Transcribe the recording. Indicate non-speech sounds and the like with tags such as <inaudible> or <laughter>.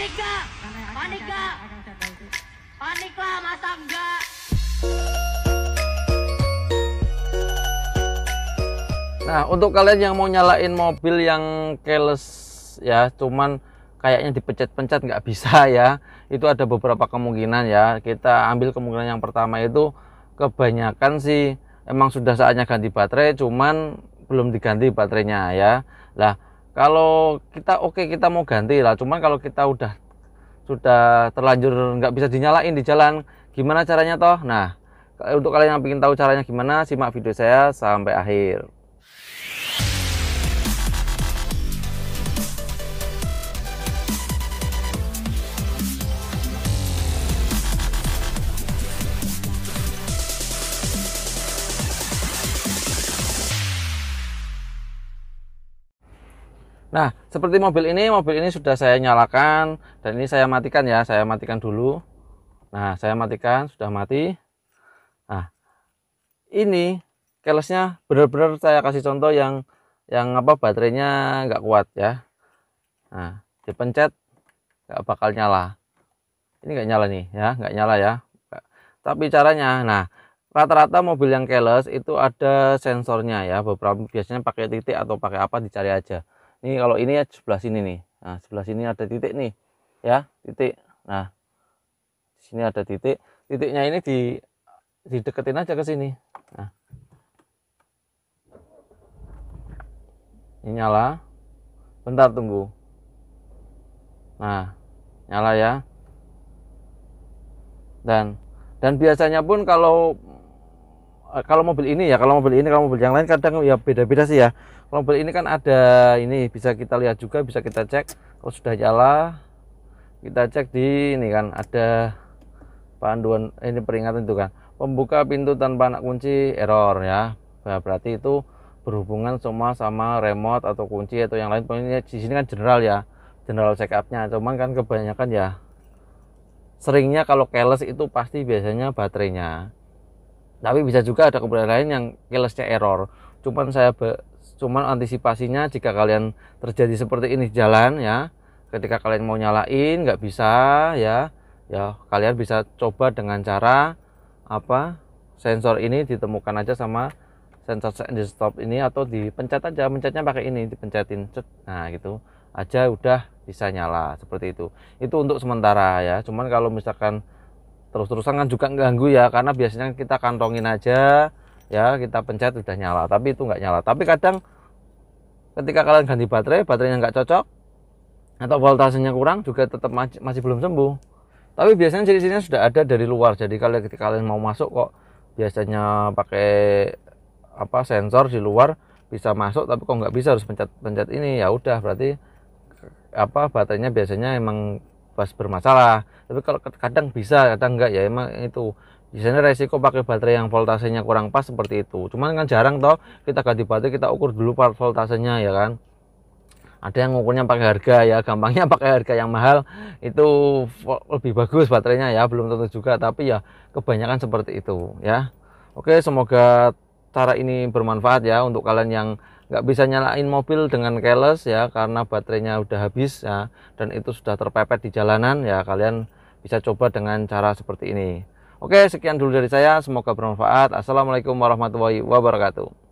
Panik gak? Panik gak? Panik lah masa enggak? Nah, untuk kalian yang mau nyalain mobil yang keles ya, cuman kayaknya dipencet-pencet nggak bisa <laughs> ya. Itu ada beberapa kemungkinan ya. Kita ambil kemungkinan yang pertama itu kebanyakan sih emang sudah saatnya ganti baterai, cuman belum diganti baterainya ya. Lah, kalau kita oke okay, kita mau ganti lah cuman kalau kita udah sudah terlanjur nggak bisa dinyalain di jalan gimana caranya toh nah untuk kalian yang ingin tahu caranya gimana simak video saya sampai akhir Nah, seperti mobil ini, mobil ini sudah saya nyalakan dan ini saya matikan ya, saya matikan dulu. Nah, saya matikan, sudah mati. Nah, ini kelasnya benar-benar saya kasih contoh yang yang apa baterainya nggak kuat ya. Nah, dipencet nggak bakal nyala. Ini nggak nyala nih ya, nggak nyala ya. Tapi caranya, nah rata-rata mobil yang keles itu ada sensornya ya beberapa biasanya pakai titik atau pakai apa dicari aja ini kalau ini ya sebelah sini nih nah sebelah sini ada titik nih ya titik nah di sini ada titik titiknya ini di dideketin aja ke sini nah ini nyala bentar tunggu nah nyala ya dan dan biasanya pun kalau Eh, kalau mobil ini ya kalau mobil ini kalau mobil yang lain kadang ya beda-beda sih ya kalau mobil ini kan ada ini bisa kita lihat juga bisa kita cek kalau sudah nyala kita cek di ini kan ada panduan ini peringatan itu kan pembuka pintu tanpa anak kunci error ya nah, berarti itu berhubungan semua sama remote atau kunci atau yang lain pokoknya di sini kan general ya general check upnya cuman kan kebanyakan ya seringnya kalau keles itu pasti biasanya baterainya tapi bisa juga ada kemudahan lain yang kelasnya error cuman saya be, cuman antisipasinya jika kalian terjadi seperti ini di jalan ya ketika kalian mau nyalain nggak bisa ya ya kalian bisa coba dengan cara apa sensor ini ditemukan aja sama sensor di stop ini atau dipencet aja pencetnya pakai ini dipencetin nah gitu aja udah bisa nyala seperti itu itu untuk sementara ya cuman kalau misalkan terus-terusan kan juga ganggu ya karena biasanya kita kantongin aja ya kita pencet udah nyala tapi itu nggak nyala tapi kadang ketika kalian ganti baterai baterainya nggak cocok atau voltasenya kurang juga tetap masih belum sembuh tapi biasanya ciri-cirinya sudah ada dari luar jadi kalau ketika kalian mau masuk kok biasanya pakai apa sensor di luar bisa masuk tapi kok nggak bisa harus pencet pencet ini ya udah berarti apa baterainya biasanya emang bebas bermasalah tapi kalau kadang bisa kadang enggak ya emang itu biasanya resiko pakai baterai yang voltasenya kurang pas seperti itu cuman kan jarang toh kita ganti baterai kita ukur dulu part voltasenya ya kan ada yang ukurnya pakai harga ya gampangnya <laughs> pakai harga yang mahal itu lebih bagus baterainya ya belum tentu juga tapi ya kebanyakan seperti itu ya oke semoga cara ini bermanfaat ya untuk kalian yang nggak bisa nyalain mobil dengan keles ya karena baterainya udah habis ya dan itu sudah terpepet di jalanan ya kalian bisa coba dengan cara seperti ini. Oke, sekian dulu dari saya. Semoga bermanfaat. Assalamualaikum warahmatullahi wabarakatuh.